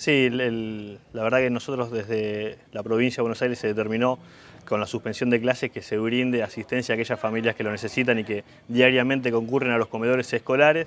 Sí, la verdad que nosotros desde la provincia de Buenos Aires se determinó con la suspensión de clases que se brinde asistencia a aquellas familias que lo necesitan y que diariamente concurren a los comedores escolares.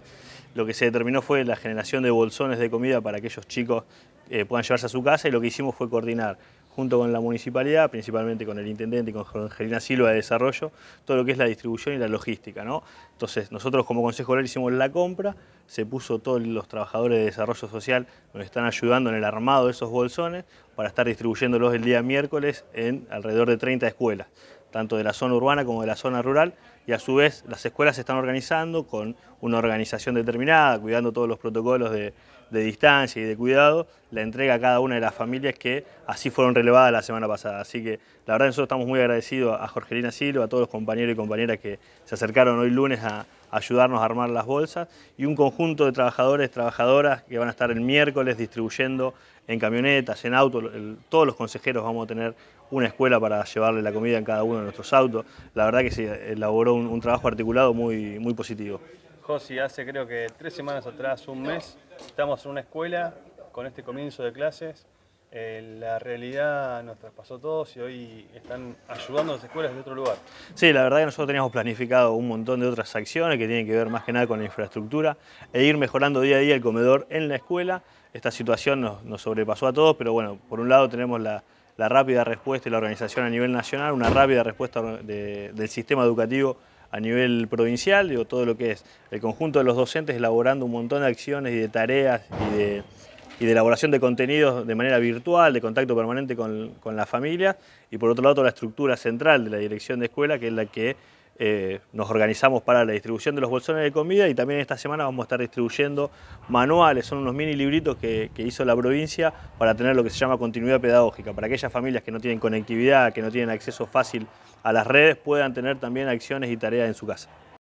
Lo que se determinó fue la generación de bolsones de comida para que aquellos chicos eh, puedan llevarse a su casa y lo que hicimos fue coordinar junto con la municipalidad, principalmente con el intendente y con Angelina Silva de Desarrollo, todo lo que es la distribución y la logística. ¿no? Entonces, nosotros como Consejo Oral hicimos la compra, se puso todos los trabajadores de desarrollo social, nos están ayudando en el armado de esos bolsones para estar distribuyéndolos el día miércoles en alrededor de 30 escuelas tanto de la zona urbana como de la zona rural, y a su vez las escuelas se están organizando con una organización determinada, cuidando todos los protocolos de, distancia y de cuidado, la entrega a cada una de las familias que así fueron relevadas la semana pasada. Así que la verdad nosotros estamos muy agradecidos a Jorgelina Silva, a todos los compañeros y compañeras que se acercaron hoy lunes a ayudarnos a armar las bolsas y un conjunto de trabajadores, trabajadoras que van a estar el miércoles distribuyendo en camionetas, en autos, todos los consejeros vamos a tener una escuela para llevarle la comida en cada uno de nuestros autos. La verdad que se elaboró un, trabajo articulado muy, muy positivo. Josi, hace creo que tres semanas atrás, un mes, estamos en una escuela con este comienzo de clases. Eh, la realidad nos traspasó a todos y hoy están ayudando a las escuelas de otro lugar. Sí, la verdad que nosotros teníamos planificado un montón de otras acciones que tienen que ver más que nada con la infraestructura e ir mejorando día a día el comedor en la escuela. Esta situación nos sobrepasó a todos, pero bueno, por un lado tenemos la, la rápida respuesta y la organización a nivel nacional, una rápida respuesta del sistema educativo a nivel provincial, digo, todo lo que es el conjunto de los docentes elaborando un montón de acciones y de tareas y de, elaboración de contenidos de manera virtual, de contacto permanente con, con la familia, y por otro lado la estructura central de la dirección de escuela, que es la que eh, nos organizamos para la distribución de los bolsones de comida y también esta semana vamos a estar distribuyendo manuales, son unos mini libritos que, que, hizo la provincia para tener lo que se llama continuidad pedagógica, para aquellas familias que no tienen conectividad, que no tienen acceso fácil a las redes, puedan tener también acciones y tareas en su casa.